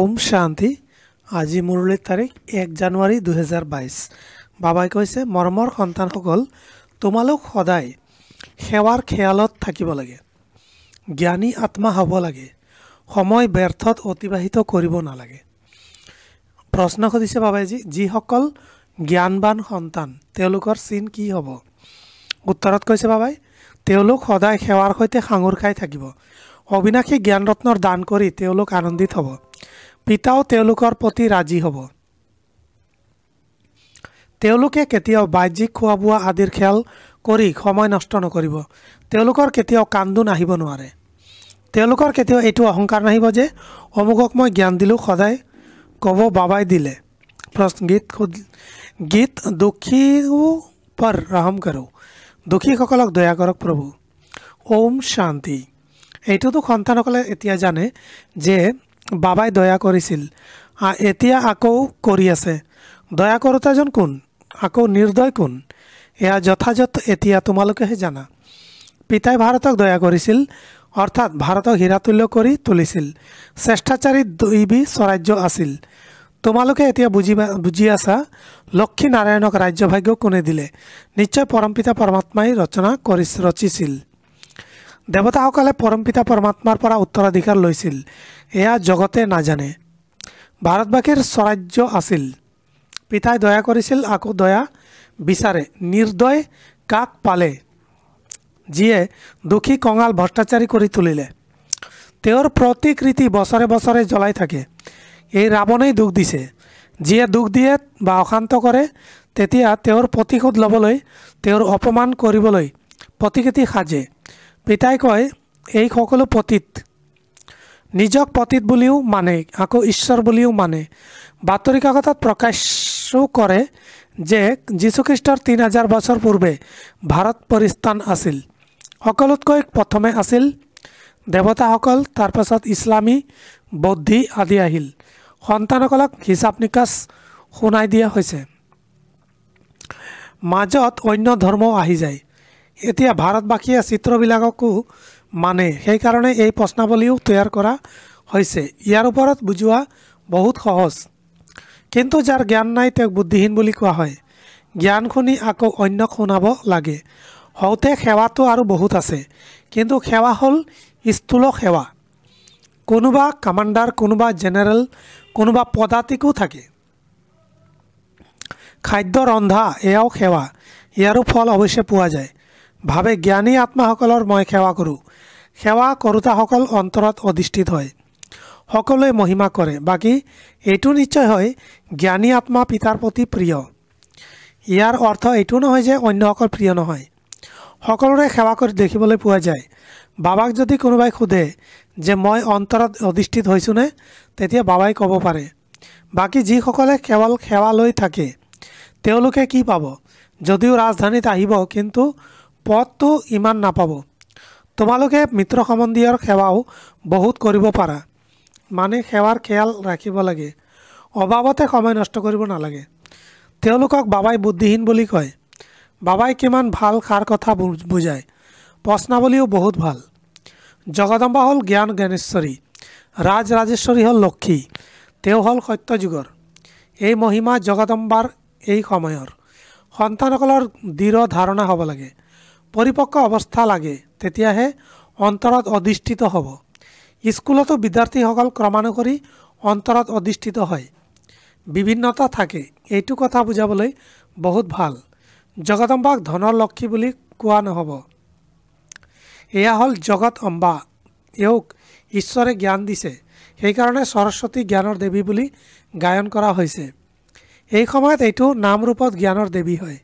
ওম শান্তি আজি মুৰলীৰ তাৰিখ এক জানুৱাৰী দুহেজাৰ বাইছ বাবাই কৈছে মৰমৰ সন্তানসকল তোমালোক সদায় সেৱাৰ খেয়ালত থাকিব লাগে জ্ঞানী আত্মা হ'ব লাগে সময় ব্যৰ্থত অতিবাহিত কৰিব নালাগে প্ৰশ্ন সুধিছে বাবাইজী যিসকল জ্ঞানবান সন্তান তেওঁলোকৰ চিন কি হ'ব উত্তৰত কৈছে বাবাই তেওঁলোক সদায় সেৱাৰ সৈতে সাঙুৰ খাই থাকিব অবিনাশী জ্ঞানৰত্নৰ দান কৰি তেওঁলোক আনন্দিত হ'ব পিতাও তেওঁলোকৰ প্ৰতি ৰাজি হ'ব তেওঁলোকে কেতিয়াও বাহ্যিক খোৱা বোৱা আদিৰ খেল কৰি সময় নষ্ট নকৰিব তেওঁলোকৰ কেতিয়াও কান্দো নাহিব নোৱাৰে তেওঁলোকৰ কেতিয়াও এইটো অহংকাৰ নাহিব যে অমুকক মই জ্ঞান দিলোঁ সদায় ক'ব বাবাই দিলে গীত সুধ গীত দুখীও পৰ ৰহম কৰোঁ দোষীসকলক দয়া কৰক প্ৰভু ওম শান্তি এইটোতো সন্তানসকলে এতিয়া জানে যে বাবাই দয়া কৰিছিল এতিয়া আকৌ কৰি আছে দয়া কৰোতাজন কোন আকৌ নিৰ্দয় কোন এয়া যথাযথ এতিয়া তোমালোকেহে জানা পিতাই ভাৰতক দয়া কৰিছিল অৰ্থাৎ ভাৰতক হীৰাতুল্য কৰি তুলিছিল স্বেচ্ছাচারী দৈবি স্বৰাজ্য আছিল তোমালোকে এতিয়া বুঝি বুজি আছা লক্ষ্মী নাৰায়ণক ৰাজ্যভাগ্য কোনে দিলে নিশ্চয় পরমপিতা পৰমাত্মাই ৰচনা কৰি ৰচিছিল দেৱতাসকলে পৰম পিতা পৰমাত্মাৰ পৰা উত্তৰাধিকাৰ লৈছিল এয়া জগতে নাজানে ভাৰতবাসীৰ স্বৰাজ্য আছিল পিতাই দয়া কৰিছিল আকৌ দয়া বিচাৰে নিৰ্দয় কাক পালে যিয়ে দোষী কঙাল ভ্ৰষ্টাচাৰী কৰি তুলিলে তেওঁৰ প্ৰতিকৃতি বছৰে বছৰে জ্বলাই থাকে এই ৰাৱণেই দুখ দিছে যিয়ে দুখ দিয়ে বা অশান্ত কৰে তেতিয়া তেওঁৰ প্ৰতিশোধ ল'বলৈ তেওঁৰ অপমান কৰিবলৈ প্ৰতিকৃতি সাজে পিতাই কয় এই সকলো পতীত নিজক পতীত বুলিও মানে আকৌ ঈশ্বৰ বুলিও মানে বাতৰি কাকতত প্ৰকাশো কৰে যে যীশুখ্ৰীষ্টৰ তিনি হাজাৰ বছৰ পূৰ্বে ভাৰত পৰিস্থান আছিল সকলোতকৈ প্ৰথমে আছিল দেৱতাসকল তাৰপাছত ইছলামী বৌদ্ধি আদি আহিল সন্তানসকলক হিচাপ নিকাচ শুনাই দিয়া হৈছে মাজত অন্য ধৰ্মও আহি যায় এতিয়া ভাৰতবাসীয়ে চিত্ৰবিলাককো মানে সেইকাৰণে এই প্ৰশ্নাৱলীও তৈয়াৰ কৰা হৈছে ইয়াৰ ওপৰত বুজোৱা বহুত সহজ কিন্তু যাৰ জ্ঞান নাই তেওঁক বুদ্ধিহীন বুলি কোৱা হয় জ্ঞান শুনি আকৌ অন্যক শুনাব লাগে হওঁতে সেৱাটো আৰু বহুত আছে কিন্তু সেৱা হ'ল স্থূল সেৱা কোনোবা কামাণ্ডাৰ কোনোবা জেনেৰেল কোনোবা পদাতিকো থাকে খাদ্য ৰন্ধা এয়াও সেৱা ইয়াৰো ফল অৱশ্যে পোৱা যায় ভাবে জ্ঞানী আত্মাসকলৰ মই সেৱা কৰোঁ সেৱা কৰোতাসকল অন্তৰত অধিষ্ঠিত হয় সকলোৱে মহিমা কৰে বাকী এইটো নিশ্চয় হয় জ্ঞানী আত্মা পিতাৰ প্ৰতি প্ৰিয় ইয়াৰ অৰ্থ এইটো নহয় যে অন্যসকল প্ৰিয় নহয় সকলোৰে সেৱা কৰি দেখিবলৈ পোৱা যায় বাবাক যদি কোনোবাই সোধে যে মই অন্তৰত অধিষ্ঠিত হৈছোঁনে তেতিয়া বাবাই ক'ব পাৰে বাকী যিসকলে কেৱল সেৱা লৈ থাকে তেওঁলোকে কি পাব যদিও ৰাজধানীত আহিব কিন্তু পথটো ইমান নাপাব তোমালোকে মিত্ৰ সম্বন্ধীয়ৰ সেৱাও বহুত কৰিব পাৰা মানে সেৱাৰ খেয়াল ৰাখিব লাগে অবাবতে সময় নষ্ট কৰিব নালাগে তেওঁলোকক বাবাই বুদ্ধিহীন বুলি কয় বাবাই কিমান ভাল সাৰ কথা বুজায় প্ৰশ্নাৱলীও বহুত ভাল জগদম্বা হ'ল জ্ঞান জ্ঞানেশ্বৰী ৰাজ ৰাজেশ্বৰী হ'ল লক্ষী তেওঁ হ'ল সত্যযুগৰ এই মহিমা জগদম্বাৰ এই সময়ৰ সন্তানসকলৰ দৃঢ় ধাৰণা হ'ব লাগে পৰিপক্ক অৱস্থা লাগে তেতিয়াহে অন্তৰত অধিষ্ঠিত হ'ব স্কুলতো বিদ্যাৰ্থীসকল ক্ৰমানুসৰি অন্তৰত অধিষ্ঠিত হয় বিভিন্নতা থাকে এইটো কথা বুজাবলৈ বহুত ভাল জগদম্বাক ধনৰ লক্ষী বুলি কোৱা নহ'ব এয়া হ'ল জগত অম্বা এওঁক ঈশ্বৰে জ্ঞান দিছে সেইকাৰণে সৰস্বতী জ্ঞানৰ দেৱী বুলি গায়ন কৰা হৈছে এই সময়ত এইটো নাম ৰূপত জ্ঞানৰ দেৱী হয়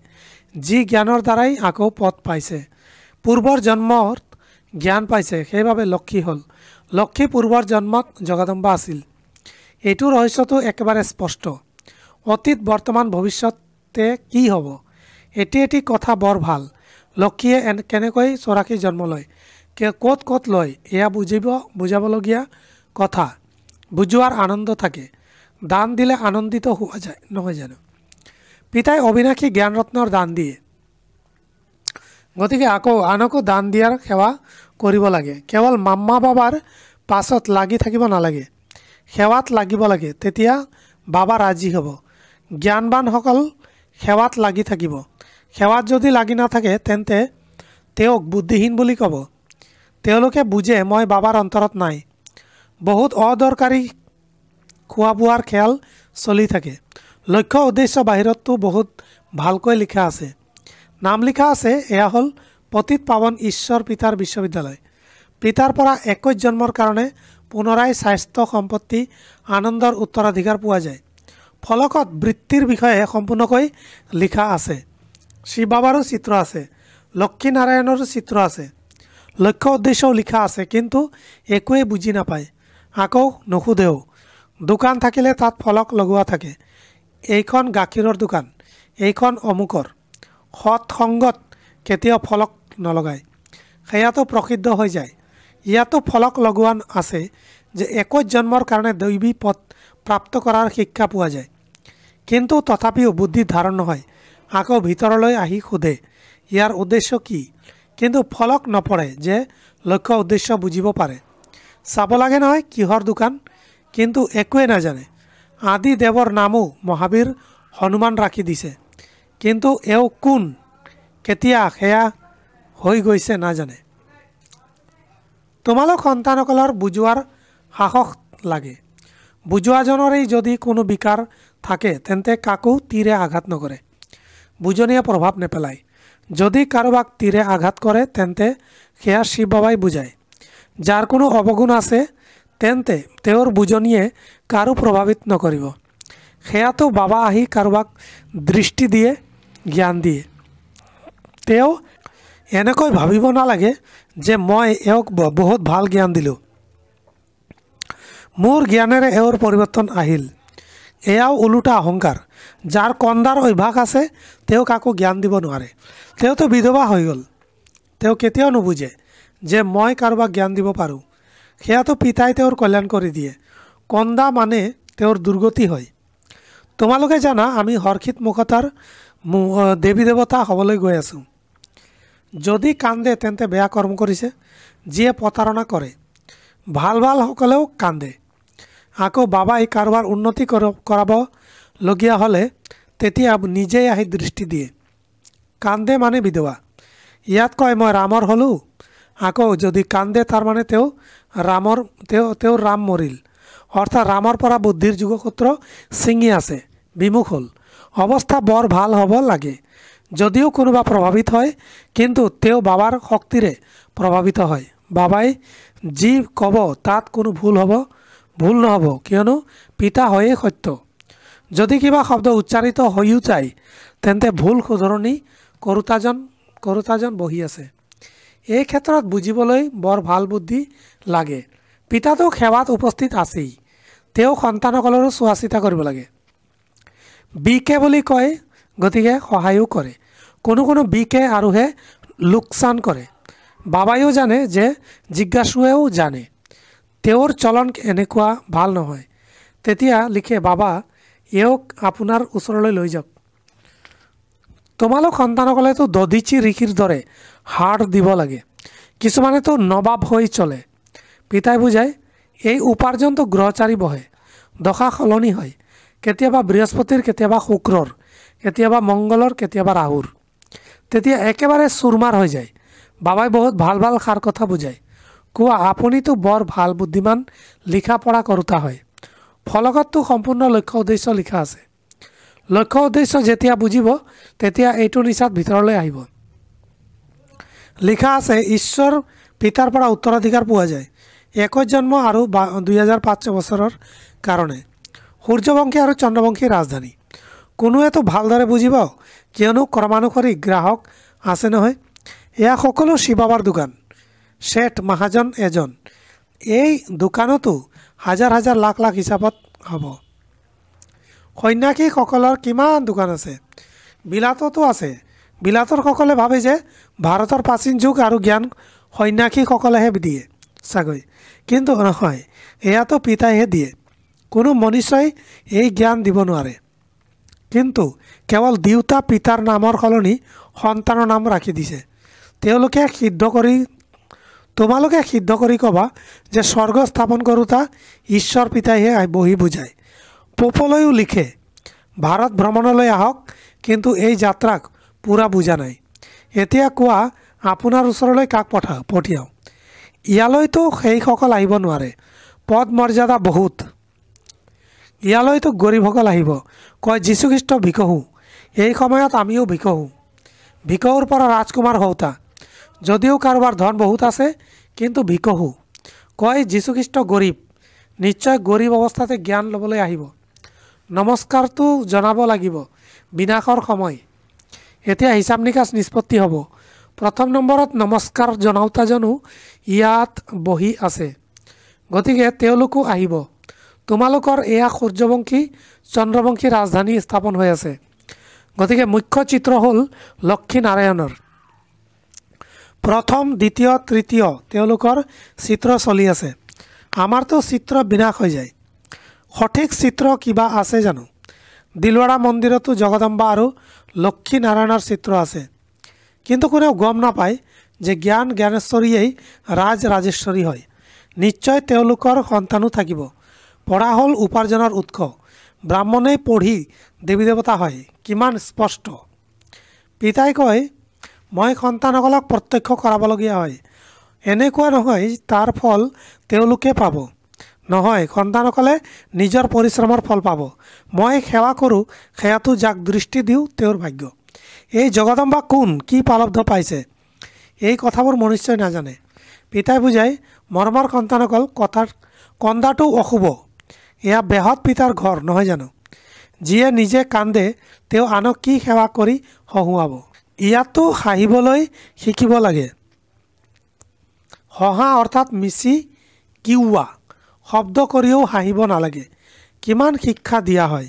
যি জ্ঞানৰ দ্বাৰাই আকৌ পথ পাইছে পূৰ্বৰ জন্মত জ্ঞান পাইছে সেইবাবে লক্ষী হ'ল লক্ষী পূৰ্বৰ জন্মত জগদম্বা আছিল এইটো ৰহস্যটো একেবাৰে স্পষ্ট অতীত বৰ্তমান ভৱিষ্যতে কি হ'ব এটি এটি কথা বৰ ভাল লক্ষীয়ে এনে কেনেকৈ চৰাকী জন্ম লয় ক'ত ক'ত লয় এয়া বুজিব বুজাবলগীয়া কথা বুজোৱাৰ আনন্দ থাকে দান দিলে আনন্দিত হোৱা যায় নহয় জানো পিতাই অবিনাশী জ্ঞান ৰত্নৰ দান দিয়ে গতিকে আকৌ আনকো দান দিয়াৰ সেৱা কৰিব লাগে কেৱল মাম্মা বাবাৰ পাছত লাগি থাকিব নালাগে সেৱাত লাগিব লাগে তেতিয়া বাবা ৰাজি হ'ব জ্ঞানবানসকল সেৱাত লাগি থাকিব সেৱাত যদি লাগি নাথাকে তেন্তে তেওঁক বুদ্ধিহীন বুলি ক'ব তেওঁলোকে বুজে মই বাবাৰ অন্তৰত নাই বহুত অদৰকাৰী খোৱা বোৱাৰ খেল চলি থাকে লক্ষ্য উদ্দেশ্য বাহিৰতো বহুত ভালকৈ লিখা আছে নাম লিখা আছে এয়া হ'ল পতীত পাৱন ঈশ্বৰ পিতাৰ বিশ্ববিদ্যালয় পিতাৰ পৰা একৈছ জন্মৰ কাৰণে পুনৰাই স্বাস্থ্য সম্পত্তি আনন্দৰ উত্তৰাধিকাৰ পোৱা যায় ফলকত বৃত্তিৰ বিষয়ে সম্পূৰ্ণকৈ লিখা আছে শিৱ বাবাৰো চিত্ৰ আছে লক্ষ্মীনাৰায়ণৰো চিত্ৰ আছে লক্ষ্য উদ্দেশ্যও লিখা আছে কিন্তু একোৱেই বুজি নাপায় আকৌ নুসুধেও দোকান থাকিলে তাত ফলক লগোৱা থাকে এইখন গাখীৰৰ দোকান এইখন অমুকৰ সৎসংগত কেতিয়াও ফলক নলগায় সেয়াতো প্ৰসিদ্ধ হৈ যায় ইয়াতো ফলক লগোৱা আছে যে একৈছ জন্মৰ কাৰণে দৈৱী পথ প্ৰাপ্ত কৰাৰ শিক্ষা পোৱা যায় কিন্তু তথাপিও বুদ্ধি ধাৰণ নহয় আকৌ ভিতৰলৈ আহি সোধে ইয়াৰ উদ্দেশ্য কি কিন্তু ফলক নপৰে যে লক্ষ্য উদ্দেশ্য বুজিব পাৰে চাব লাগে নহয় কিহৰ দোকান কিন্তু একোৱেই নাজানে আদি দেৱৰ নামো মহাবীৰ হনুমান ৰাখি দিছে কিন্তু এওঁ কোন কেতিয়া সেয়া হৈ গৈছে নাজানে তোমালোক সন্তানসকলৰ বুজোৱাৰ সাহস লাগে বুজোৱাজনৰেই যদি কোনো বিকাৰ থাকে তেন্তে কাকো তীৰে আঘাত নকৰে বুজনিয়ে প্ৰভাৱ নেপেলায় যদি কাৰোবাক তীৰে আঘাত কৰে তেন্তে সেয়া শিৱ বাবাই বুজায় যাৰ কোনো অৱগুণ আছে তেন্তে তেওঁৰ বুজনিয়ে কাৰো প্ৰভাৱিত নকৰিব সেয়াতো বাবা আহি কাৰোবাক দৃষ্টি দিয়ে জ্ঞান দিয়ে তেওঁ এনেকৈ ভাবিব নালাগে যে মই এওঁক বহুত ভাল জ্ঞান দিলোঁ মোৰ জ্ঞানেৰে এওঁৰ পৰিৱৰ্তন আহিল এয়াও ওলোটা অহংকাৰ যাৰ কন্দাৰ অভ্যাস আছে তেওঁক কাকো জ্ঞান দিব নোৱাৰে তেওঁতো বিধৱা হৈ গ'ল তেওঁ কেতিয়াও নুবুজে যে মই কাৰোবাক জ্ঞান দিব পাৰোঁ সেয়া তো পিতাই তেওঁৰ কল্যাণ কৰি দিয়ে কন্দা মানে তেওঁৰ দুৰ্গতি হয় তোমালোকে জানা আমি হৰ্ষিত মুখতাৰ দেৱী দেৱতা হ'বলৈ গৈ আছোঁ যদি কান্দে তেন্তে বেয়া কৰ্ম কৰিছে যিয়ে প্ৰতাৰণা কৰে ভাল ভালসকলেও কান্দে আকৌ বাবাই কাৰোবাৰ উন্নতি কৰাবলগীয়া হ'লে তেতিয়া নিজেই আহি দৃষ্টি দিয়ে কান্দে মানে বিধৱা ইয়াত কয় মই ৰামৰ হ'লোঁ আকৌ যদি কান্দে তাৰমানে তেওঁ ৰামৰ তেওঁ তেওঁৰ ৰাম মৰিল অৰ্থাৎ ৰামৰ পৰা বুদ্ধিৰ যুগসূত্ৰ ছিঙি আছে বিমুখ হ'ল অৱস্থা বৰ ভাল হ'ব লাগে যদিও কোনোবা প্ৰভাৱিত হয় কিন্তু তেওঁ বাবাৰ শক্তিৰে প্ৰভাৱিত হয় বাবাই যি ক'ব তাত কোনো ভুল হ'ব ভুল নহ'ব কিয়নো পিতা হয়েই সত্য যদি কিবা শব্দ উচ্চাৰিত হৈও যায় তেন্তে ভুল শুধৰণি কৰোতাজন কৰোতাজন বহি আছে এই ক্ষেত্ৰত বুজিবলৈ বৰ ভাল বুদ্ধি লাগে পিতাটো সেৱাত উপস্থিত আছেই তেওঁ সন্তানসকলৰো চোৱা চিতা কৰিব লাগে বি কে বুলি কয় গতিকে সহায়ো কৰে কোনো কোনো বি বিকে আৰুহে লোকচান কৰে বাবায়ো জানে যে জিজ্ঞাসুৱেও জানে তেওঁৰ চলন এনেকুৱা ভাল নহয় তেতিয়া লিখে বাবা এওঁক আপোনাৰ ওচৰলৈ লৈ যাওক তোমালোক সন্তানসকলেতো দধিচি ঋষিৰ দৰে হাড় দিব লাগে কিছুমানেতো নবাব হৈ চলে পিতাই বুজায় এই উপাৰ্জনটো গ্ৰহচাৰী বহে দশা সলনি হয় কেতিয়াবা বৃহস্পতিৰ কেতিয়াবা শুক্ৰৰ কেতিয়াবা মংগলৰ কেতিয়াবা ৰাহুৰ তেতিয়া একেবাৰে চুৰমাৰ হৈ যায় বাবাই বহুত ভাল ভাল সাৰ কথা বুজায় কোৱা আপুনিতো বৰ ভাল বুদ্ধিমান লিখা পঢ়া কৰোঁতা হয় ফলকততো সম্পূৰ্ণ লক্ষ্য উদ্দেশ্য লিখা আছে লক্ষ্য উদ্দেশ্য যেতিয়া বুজিব তেতিয়া এইটো নিচাত ভিতৰলৈ আহিব লেখা আছে ঈশ্বর পিতার পৰা উত্তৰাধিকাৰ পোৱা যায় একৈছ জন্ম আৰু বা দুই হাজাৰ পাঁচ বছৰৰ কাৰণে সূৰ্যবংশী আৰু চন্দ্ৰবংশীৰ ৰাজধানী কোনোৱেতো ভালদৰে বুজিব কিয়নো ক্ৰমানুসৰি গ্ৰাহক আছে নহয় এয়া সকলো শিৱাবাৰ দোকান শেঠ মহাজন এজন এই দোকানতো হাজাৰ হাজাৰ লাখ লাখ হিচাপত হ'ব সন্যাসীসকলৰ কিমান দোকান আছে বিলাততো আছে বিলাতৰসকলে ভাবে যে ভাৰতৰ প্ৰাচীন যুগ আৰু জ্ঞান সন্যাসীসকলেহে দিয়ে চাগৈ কিন্তু নহয় এয়াতো পিতাইহে দিয়ে কোনো মনুষ্যই এই জ্ঞান দিব নোৱাৰে কিন্তু কেৱল দেউতা পিতাৰ নামৰ সলনি সন্তানৰ নাম ৰাখি দিছে তেওঁলোকে সিদ্ধ কৰি তোমালোকে সিদ্ধ কৰি ক'বা যে স্বৰ্গ স্থাপন কৰোঁতা ঈশ্বৰ পিতাইহে বহি বুজায় পপলৈও লিখে ভাৰত ভ্ৰমণলৈ আহক কিন্তু এই যাত্ৰাক পূৰা বুজা নাই এতিয়া কোৱা আপোনাৰ ওচৰলৈ কাক পঠা পঠিয়াওঁ ইয়ালৈতো সেইসকল আহিব নোৱাৰে পদ মৰ্যাদা বহুত ইয়ালৈতো গৰীবসকল আহিব কয় যীশুখ্ৰীষ্ট ভিকহু এই সময়ত আমিও ভিকহু ভিকহুৰ পৰা ৰাজকুমাৰ হওঁতা যদিও কাৰোবাৰ ধন বহুত আছে কিন্তু ভিকহু কয় যীশুখ্ৰীষ্ট গৰীব নিশ্চয় গৰীব অৱস্থাতে জ্ঞান ল'বলৈ আহিব নমস্কাৰটো জনাব লাগিব বিনাশৰ সময় এতিয়া হিচাপ নিকাচ নিষ্পত্তি হ'ব প্ৰথম নম্বৰত নমস্কাৰ জনাওঁতাজনো ইয়াত বহি আছে গতিকে তেওঁলোকো আহিব তোমালোকৰ এয়া সূৰ্যবংশী চন্দ্ৰবংশী ৰাজধানী স্থাপন হৈ আছে গতিকে মুখ্য চিত্ৰ হ'ল লক্ষীনাৰায়ণৰ প্ৰথম দ্বিতীয় তৃতীয় তেওঁলোকৰ চিত্ৰ চলি আছে আমাৰতো চিত্ৰ বিনাশ হৈ যায় সঠিক চিত্ৰ কিবা আছে জানো দিলৱাৰা মন্দিৰতো জগদম্বা আৰু লক্ষী নাৰায়ণেৰ চিত্ৰ আছে কিন্তু কোনেও গম নাপায় যে জ্ঞান জ্ঞানেশ্বৰীয়েই ৰাজ ৰাজেশ্বৰী হয় নিশ্চয় তেওঁলোকৰ সন্তানো থাকিব পঢ়া হল উপাৰ্জনৰ উৎস ব্ৰাহ্মণেই পঢ়ি দেৱী দেৱতা হয় কিমান স্পষ্ট পিতাই কয় মই সন্তানসকলক প্ৰত্যক্ষ কৰাবলগীয়া হয় এনেকুৱা নহয় তাৰ ফল তেওঁলোকে পাব নহয় সন্তানসকলে নিজৰ পৰিশ্ৰমৰ ফল পাব মই সেৱা কৰোঁ সেয়াটো যাক দৃষ্টি দিওঁ তেওঁৰ ভাগ্য এই জগদম্বা কোন কি পালব্ধ পাইছে এই কথাবোৰ মনুষ্যই নাজানে পিতাই বুজাই মৰমৰ সন্তানসকল কথাৰ কন্দাটো অশুভ এয়া বেহৎ পিতাৰ ঘৰ নহয় জানো যিয়ে নিজে কান্দে তেওঁ আনক কি সেৱা কৰি হঁহুৱাব ইয়াতো হাঁহিবলৈ শিকিব লাগে হঁহা অৰ্থাৎ মিচি কিউৱা শব্দ কৰিও হাঁহিব নালাগে কিমান শিক্ষা দিয়া হয়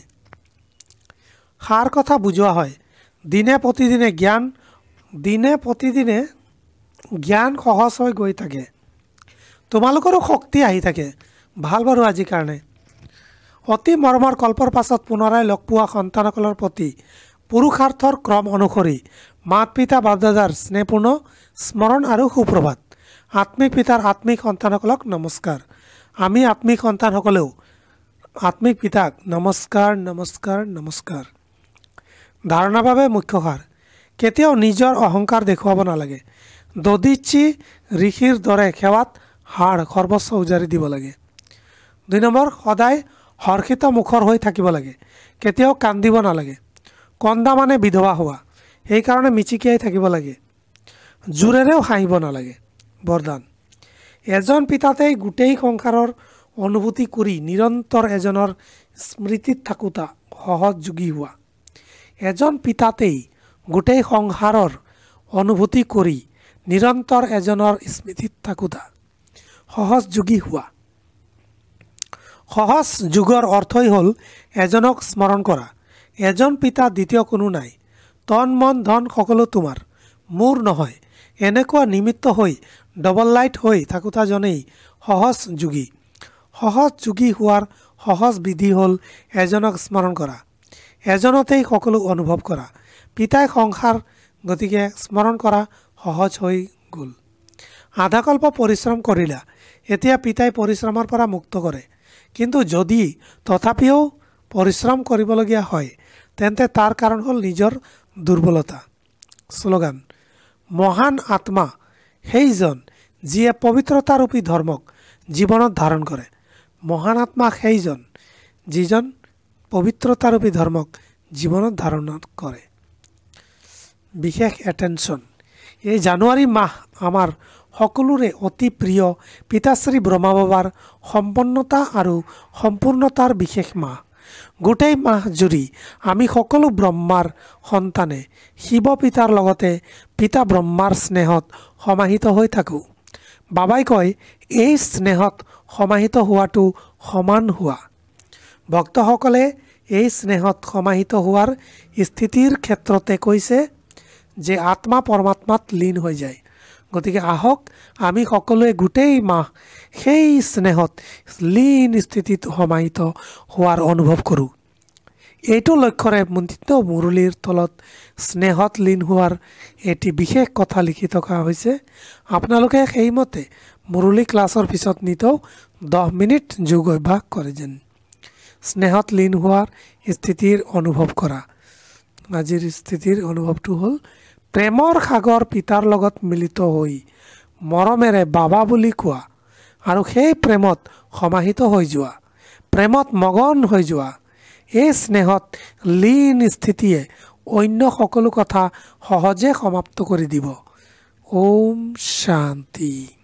সাৰ কথা বুজোৱা হয় দিনে প্ৰতিদিনে জ্ঞান দিনে প্ৰতিদিনে জ্ঞান সহজ হৈ গৈ থাকে তোমালোকৰো শক্তি আহি থাকে ভাল বাৰু আজিৰ কাৰণে অতি মৰমৰ কল্পৰ পাছত পুনৰাই লগ পোৱা সন্তানসকলৰ প্ৰতি পুৰুষাৰ্থৰ ক্ৰম অনুসৰি মাত পিতা বাপদাদাৰ স্নেহপূৰ্ণ স্মৰণ আৰু সুপ্ৰভাত আত্মিক পিতাৰ আত্মিক সন্তানসকলক নমস্কাৰ আমি আত্মিক সন্তানসকলেও আত্মিক পিতাক নমস্কাৰ নমস্কাৰ নমস্কাৰ ধাৰণাৰ বাবে মুখ্য সাৰ কেতিয়াও নিজৰ অহংকাৰ দেখুৱাব নালাগে দদিচি ঋষিৰ দৰে সেৱাত সাৰ সৰ্বস্ব উজাৰি দিব লাগে দুই নম্বৰ সদায় হৰ্ষিত মুখৰ হৈ থাকিব লাগে কেতিয়াও কান্দিব নালাগে কন্দা মানে বিধৱা হোৱা সেইকাৰণে মিচিকিয়াই থাকিব লাগে জোৰেৰেও হাঁহিব নালাগে বৰদান এজন পিতাতেই গোটেই সংসাৰৰ অনুভূতি কৰি নিৰন্তৰ এজনৰ স্মৃতিত থাকোঁতা সহযোগী হোৱা এজন পিতাতেই গোটেই সংসাৰৰ অনুভূতি কৰি নিৰন্তৰ এজনৰ স্মৃতিত থাকোঁতা সহযোগী হোৱা সহজ যুগৰ অৰ্থই হ'ল এজনক স্মৰণ কৰা এজন পিতা দ্বিতীয় কোনো নাই তন মন ধন সকলো তোমাৰ মোৰ নহয় এনেকুৱা নিমিত্ত হৈ ডবল লাইট হৈ থাকোঁতাজনেই সহজ যোগী সহজ যোগী হোৱাৰ সহজ বিধি হ'ল এজনক স্মৰণ কৰা এজনতেই সকলো অনুভৱ কৰা পিতাই সংসাৰ গতিকে স্মৰণ কৰা সহজ হৈ গ'ল আধাকল্প পৰিশ্ৰম কৰিলা এতিয়া পিতাই পৰিশ্ৰমৰ পৰা মুক্ত কৰে কিন্তু যদি তথাপিও পৰিশ্ৰম কৰিবলগীয়া হয় তেন্তে তাৰ কাৰণ হ'ল নিজৰ দুৰ্বলতা শ্লোগান মহান আত্মা সেইজন যিয়ে পবিত্ৰতাৰূপী ধৰ্মক জীৱনত ধাৰণ কৰে মহান আত্মা সেইজন যিজন পবিত্ৰতাৰূপী ধৰ্মক জীৱনত ধাৰণ কৰে বিশেষ এটেনশ্যন এই জানুৱাৰী মাহ আমাৰ সকলোৰে অতি প্ৰিয় পিতাশ্ৰী ব্ৰহ্মা বাবাৰ সম্পন্নতা আৰু সম্পূৰ্ণতাৰ বিশেষ মাহ গোটেই মাহ জুৰি আমি সকলো ব্ৰহ্মাৰ সন্তানে শিৱ পিতাৰ লগতে পিতা ব্ৰহ্মাৰ স্নেহত সমাহিত হৈ থাকোঁ বাবাই কয় এই স্নেহত সমাহিত হোৱাটো সমান হোৱা ভক্তসকলে এই স্নেহত সমাহিত হোৱাৰ স্থিতিৰ ক্ষেত্ৰতে কৈছে যে আত্মা পৰমাত্মাত লীন হৈ যায় গতিকে আহক আমি সকলোৱে গোটেই মাহ সেই স্নেহত লীন স্থিতিত সমাহিত হোৱাৰ অনুভৱ কৰোঁ এইটো লক্ষ্যৰে মণ্ডিত মুৰুলীৰ তলত স্নেহত লীন হোৱাৰ এটি বিশেষ কথা লিখি থকা হৈছে আপোনালোকে সেইমতে মুৰুলী ক্লাছৰ পিছত নিতৌ দহ মিনিট যোগ অভ্যাস কৰে যেন স্নেহত লীন হোৱাৰ স্থিতিৰ অনুভৱ কৰা আজিৰ স্থিতিৰ অনুভৱটো হ'ল প্ৰেমৰ সাগৰ পিতাৰ লগত মিলিত হৈ মৰমেৰে বাবা বুলি কোৱা আৰু সেই প্ৰেমত সমাহিত হৈ যোৱা প্ৰেমত মগন হৈ যোৱা এই স্নেহত লীন স্থিতিয়ে অন্য সকলো কথা সহজে সমাপ্ত কৰি দিব ওম শান্তি